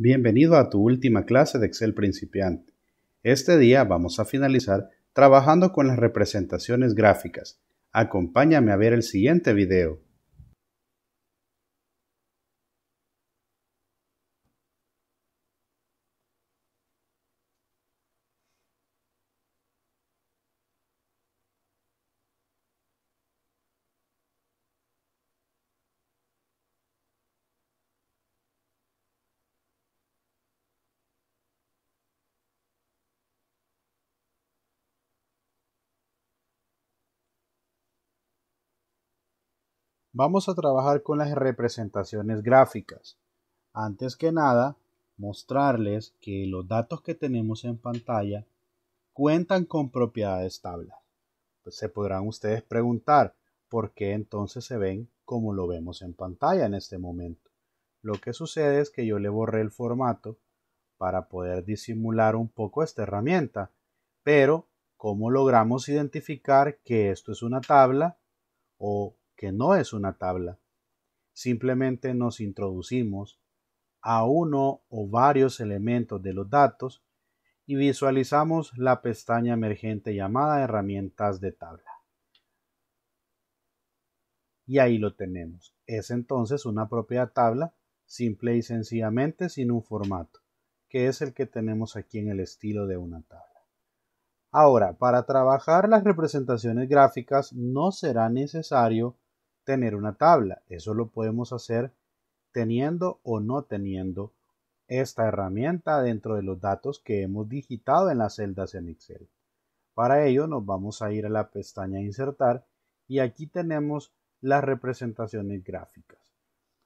Bienvenido a tu última clase de Excel principiante. Este día vamos a finalizar trabajando con las representaciones gráficas. Acompáñame a ver el siguiente video. Vamos a trabajar con las representaciones gráficas. Antes que nada, mostrarles que los datos que tenemos en pantalla cuentan con propiedades tabla. Pues se podrán ustedes preguntar por qué entonces se ven como lo vemos en pantalla en este momento. Lo que sucede es que yo le borré el formato para poder disimular un poco esta herramienta. Pero, ¿cómo logramos identificar que esto es una tabla o que no es una tabla. Simplemente nos introducimos a uno o varios elementos de los datos y visualizamos la pestaña emergente llamada herramientas de tabla. Y ahí lo tenemos. Es entonces una propia tabla, simple y sencillamente sin un formato, que es el que tenemos aquí en el estilo de una tabla. Ahora, para trabajar las representaciones gráficas no será necesario tener una tabla. Eso lo podemos hacer teniendo o no teniendo esta herramienta dentro de los datos que hemos digitado en las celdas en Excel. Para ello nos vamos a ir a la pestaña Insertar y aquí tenemos las representaciones gráficas.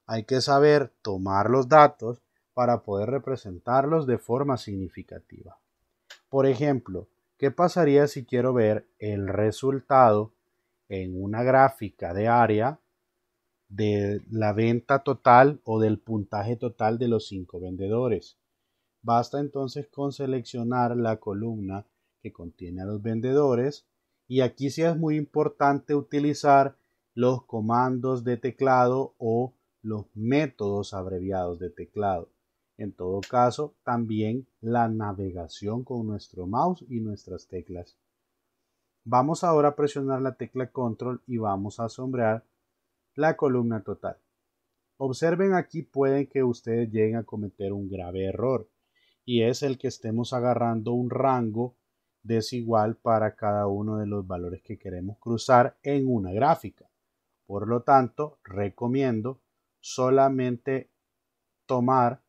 Hay que saber tomar los datos para poder representarlos de forma significativa. Por ejemplo, ¿qué pasaría si quiero ver el resultado en una gráfica de área de la venta total o del puntaje total de los cinco vendedores. Basta entonces con seleccionar la columna que contiene a los vendedores y aquí sí es muy importante utilizar los comandos de teclado o los métodos abreviados de teclado. En todo caso, también la navegación con nuestro mouse y nuestras teclas Vamos ahora a presionar la tecla control y vamos a sombrear la columna total. Observen aquí pueden que ustedes lleguen a cometer un grave error y es el que estemos agarrando un rango desigual para cada uno de los valores que queremos cruzar en una gráfica. Por lo tanto, recomiendo solamente tomar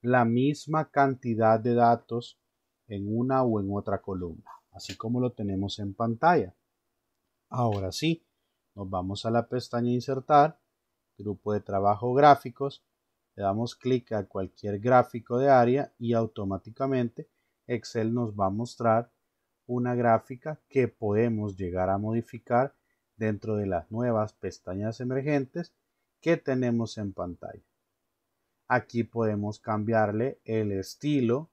la misma cantidad de datos en una o en otra columna, así como lo tenemos en pantalla. Ahora sí, nos vamos a la pestaña Insertar, Grupo de Trabajo Gráficos, le damos clic a cualquier gráfico de área y automáticamente Excel nos va a mostrar una gráfica que podemos llegar a modificar dentro de las nuevas pestañas emergentes que tenemos en pantalla. Aquí podemos cambiarle el estilo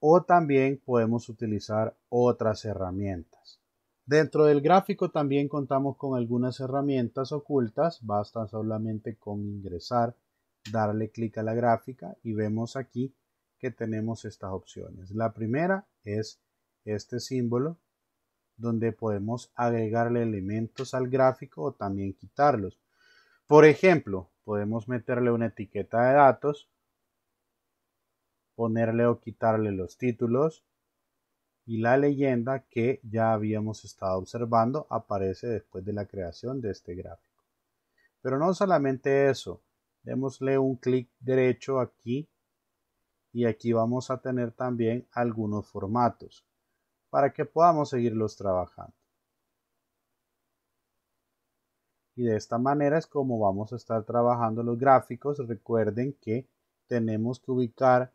o también podemos utilizar otras herramientas. Dentro del gráfico también contamos con algunas herramientas ocultas, basta solamente con ingresar, darle clic a la gráfica y vemos aquí que tenemos estas opciones. La primera es este símbolo donde podemos agregarle elementos al gráfico o también quitarlos. Por ejemplo, podemos meterle una etiqueta de datos ponerle o quitarle los títulos y la leyenda que ya habíamos estado observando aparece después de la creación de este gráfico. Pero no solamente eso, démosle un clic derecho aquí y aquí vamos a tener también algunos formatos para que podamos seguirlos trabajando. Y de esta manera es como vamos a estar trabajando los gráficos. Recuerden que tenemos que ubicar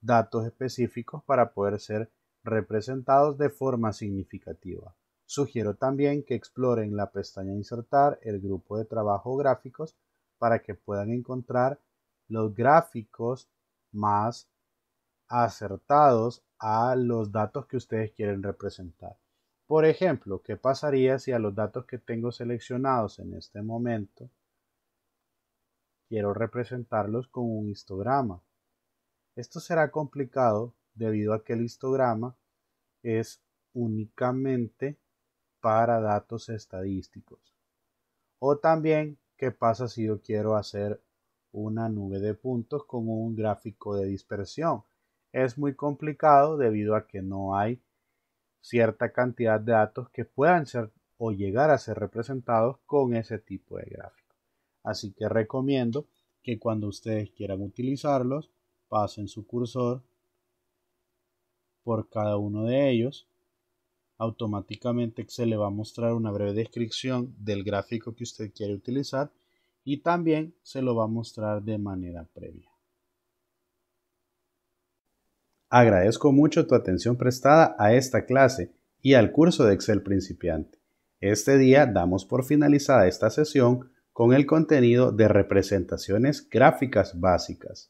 datos específicos para poder ser representados de forma significativa. Sugiero también que exploren la pestaña Insertar el grupo de trabajo gráficos para que puedan encontrar los gráficos más acertados a los datos que ustedes quieren representar. Por ejemplo, ¿qué pasaría si a los datos que tengo seleccionados en este momento quiero representarlos con un histograma? Esto será complicado debido a que el histograma es únicamente para datos estadísticos. O también, ¿qué pasa si yo quiero hacer una nube de puntos como un gráfico de dispersión? Es muy complicado debido a que no hay cierta cantidad de datos que puedan ser o llegar a ser representados con ese tipo de gráfico. Así que recomiendo que cuando ustedes quieran utilizarlos, pasen su cursor por cada uno de ellos, automáticamente se le va a mostrar una breve descripción del gráfico que usted quiere utilizar y también se lo va a mostrar de manera previa. Agradezco mucho tu atención prestada a esta clase y al curso de Excel principiante. Este día damos por finalizada esta sesión con el contenido de representaciones gráficas básicas.